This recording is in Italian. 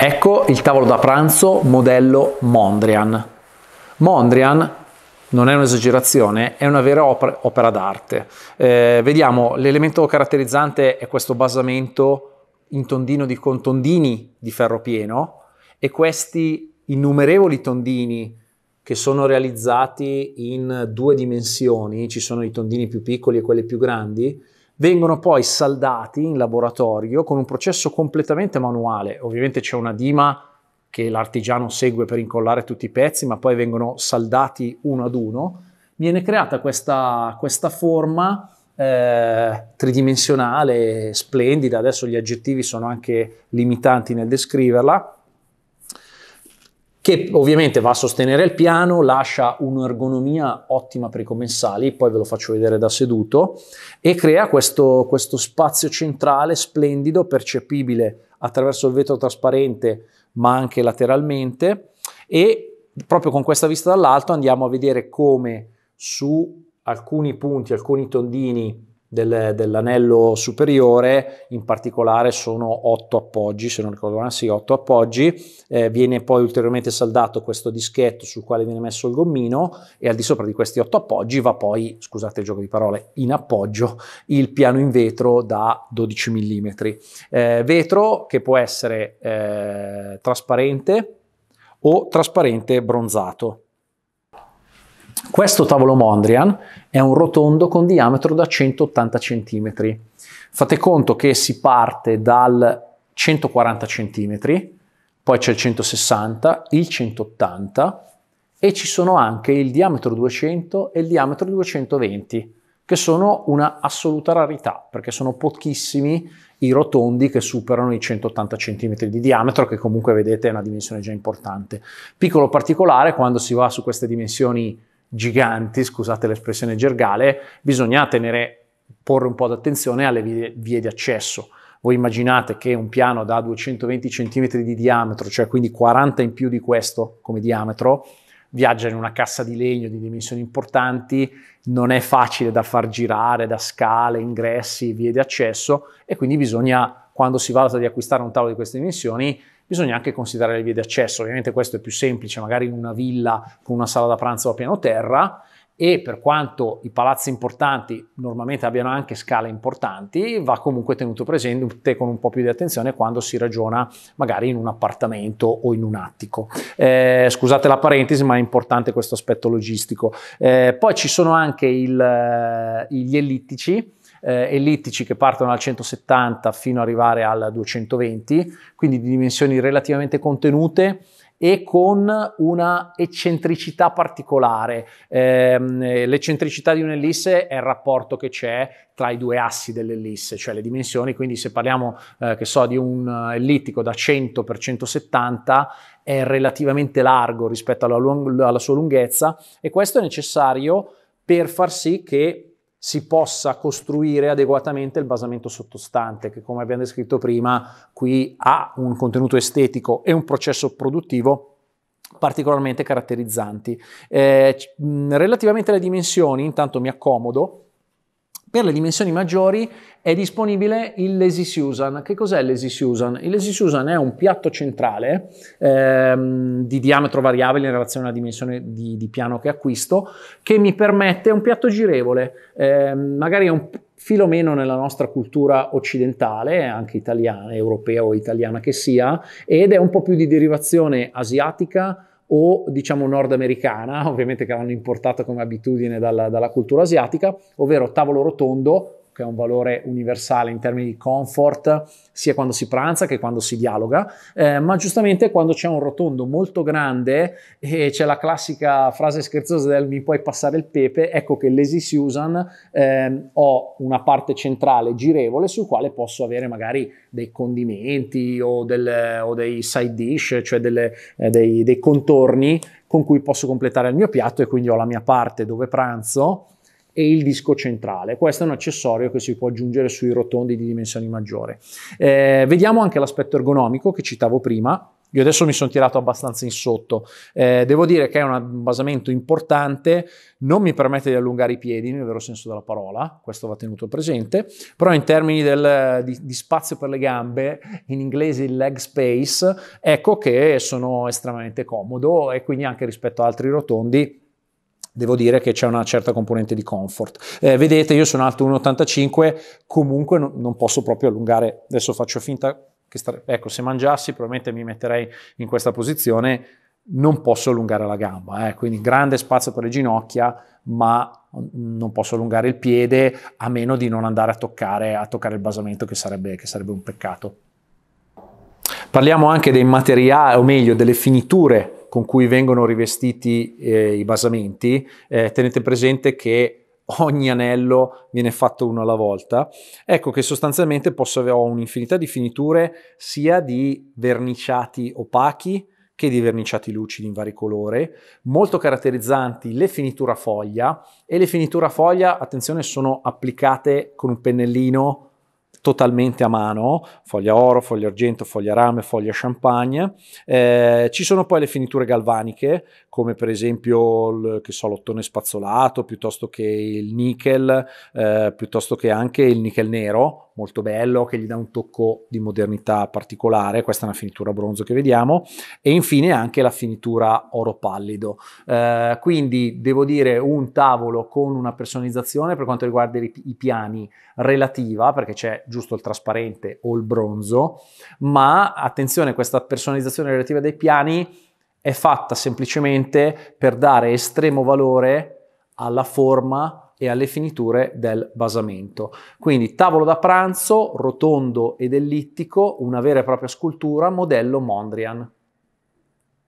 Ecco il tavolo da pranzo modello Mondrian. Mondrian non è un'esagerazione, è una vera opera, opera d'arte. Eh, vediamo, l'elemento caratterizzante è questo basamento in tondino di, con tondini di ferro pieno e questi innumerevoli tondini che sono realizzati in due dimensioni, ci sono i tondini più piccoli e quelli più grandi, vengono poi saldati in laboratorio con un processo completamente manuale. Ovviamente c'è una dima che l'artigiano segue per incollare tutti i pezzi, ma poi vengono saldati uno ad uno. Viene creata questa, questa forma eh, tridimensionale, splendida, adesso gli aggettivi sono anche limitanti nel descriverla, che ovviamente va a sostenere il piano, lascia un'ergonomia ottima per i commensali, poi ve lo faccio vedere da seduto, e crea questo, questo spazio centrale splendido, percepibile attraverso il vetro trasparente, ma anche lateralmente, e proprio con questa vista dall'alto andiamo a vedere come su alcuni punti, alcuni tondini del, dell'anello superiore, in particolare sono otto appoggi, se non ricordo male, sì, otto appoggi, eh, viene poi ulteriormente saldato questo dischetto sul quale viene messo il gommino e al di sopra di questi otto appoggi va poi, scusate il gioco di parole, in appoggio il piano in vetro da 12 mm. Eh, vetro che può essere eh, trasparente o trasparente bronzato. Questo tavolo Mondrian è un rotondo con diametro da 180 cm. Fate conto che si parte dal 140 cm, poi c'è il 160, il 180 e ci sono anche il diametro 200 e il diametro 220 che sono una assoluta rarità perché sono pochissimi i rotondi che superano i 180 cm di diametro che comunque vedete è una dimensione già importante. Piccolo particolare quando si va su queste dimensioni giganti, scusate l'espressione gergale, bisogna tenere, porre un po' d'attenzione alle vie, vie di accesso. Voi immaginate che un piano da 220 cm di diametro, cioè quindi 40 in più di questo come diametro, viaggia in una cassa di legno di dimensioni importanti, non è facile da far girare da scale, ingressi, vie di accesso e quindi bisogna, quando si valuta di acquistare un tavolo di queste dimensioni, bisogna anche considerare le vie di accesso. Ovviamente questo è più semplice, magari in una villa con una sala da pranzo a piano terra, e per quanto i palazzi importanti normalmente abbiano anche scale importanti, va comunque tenuto presente con un po' più di attenzione quando si ragiona magari in un appartamento o in un attico. Eh, scusate la parentesi, ma è importante questo aspetto logistico. Eh, poi ci sono anche il, eh, gli ellittici eh, ellittici che partono dal 170 fino ad arrivare al 220, quindi di dimensioni relativamente contenute e con una eccentricità particolare. Eh, l'eccentricità di un'ellisse è il rapporto che c'è tra i due assi dell'ellisse, cioè le dimensioni, quindi se parliamo eh, che so, di un ellittico da 100 per 170 è relativamente largo rispetto alla, lung- alla sua lunghezza e questo è necessario per far sì che si possa costruire adeguatamente il basamento sottostante, che come abbiamo descritto prima, qui ha un contenuto estetico e un processo produttivo particolarmente caratterizzanti. Eh, relativamente alle dimensioni, intanto mi accomodo, per le dimensioni maggiori è disponibile il Lazy Susan. Che cos'è il Lazy Susan? Il Lazy Susan è un piatto centrale ehm, di diametro variabile in relazione alla dimensione di, di, piano che acquisto, che mi permette, un piatto girevole, ehm, magari è un filo meno nella nostra cultura occidentale, anche italiana, europea o italiana che sia, ed è un po' più di derivazione asiatica, o diciamo nordamericana, ovviamente che l'hanno importata come abitudine dalla, dalla cultura asiatica, ovvero tavolo rotondo che ha un valore universale in termini di comfort, sia quando si pranza che quando si dialoga, eh, ma giustamente quando c'è un rotondo molto grande e c'è la classica frase scherzosa del mi puoi passare il pepe, ecco che Lazy Susan eh, ho una parte centrale girevole sul quale posso avere magari dei condimenti o, del, o dei side dish, cioè delle, eh, dei, dei contorni con cui posso completare il mio piatto e quindi ho la mia parte dove pranzo e il disco centrale. Questo è un accessorio che si può aggiungere sui rotondi di dimensioni maggiori. Eh, vediamo anche l'aspetto ergonomico che citavo prima. Io adesso mi sono tirato abbastanza in sotto. Eh, devo dire che è un basamento importante, non mi permette di allungare i piedi nel vero senso della parola, questo va tenuto presente, però in termini del, di, di, spazio per le gambe, in inglese il leg space, ecco che sono estremamente comodo e quindi anche rispetto ad altri rotondi devo dire che c'è una certa componente di comfort. Eh, vedete, io sono alto 1,85, comunque no, non posso proprio allungare, adesso faccio finta che stare, ecco, se mangiassi probabilmente mi metterei in questa posizione, non posso allungare la gamba, eh, quindi grande spazio per le ginocchia, ma non posso allungare il piede a meno di non andare a toccare, a toccare il basamento, che sarebbe, che sarebbe un peccato. Parliamo anche dei materiali, o meglio, delle finiture con cui vengono rivestiti eh, i basamenti, eh, tenete presente che ogni anello viene fatto uno alla volta. Ecco che sostanzialmente posso avere un'infinità di finiture sia di verniciati opachi che di verniciati lucidi in vari colori, molto caratterizzanti le finiture a foglia e le finiture a foglia, attenzione, sono applicate con un pennellino totalmente a mano, foglia oro, foglia argento, foglia rame, foglia champagne. Eh, ci sono poi le finiture galvaniche, come per esempio il, so, l'ottone spazzolato, piuttosto che il nickel, eh, piuttosto che anche il nickel nero, molto bello, che gli dà un tocco di modernità particolare. Questa è una finitura bronzo che vediamo. E infine anche la finitura oro pallido. Eh, quindi devo dire un tavolo con una personalizzazione per quanto riguarda i, i piani relativa, perché c'è giusto giusto il trasparente o il bronzo, ma attenzione, questa personalizzazione relativa dei piani è fatta semplicemente per dare estremo valore alla forma e alle finiture del basamento. Quindi tavolo da pranzo, rotondo ed ellittico, una vera e propria scultura, modello Mondrian.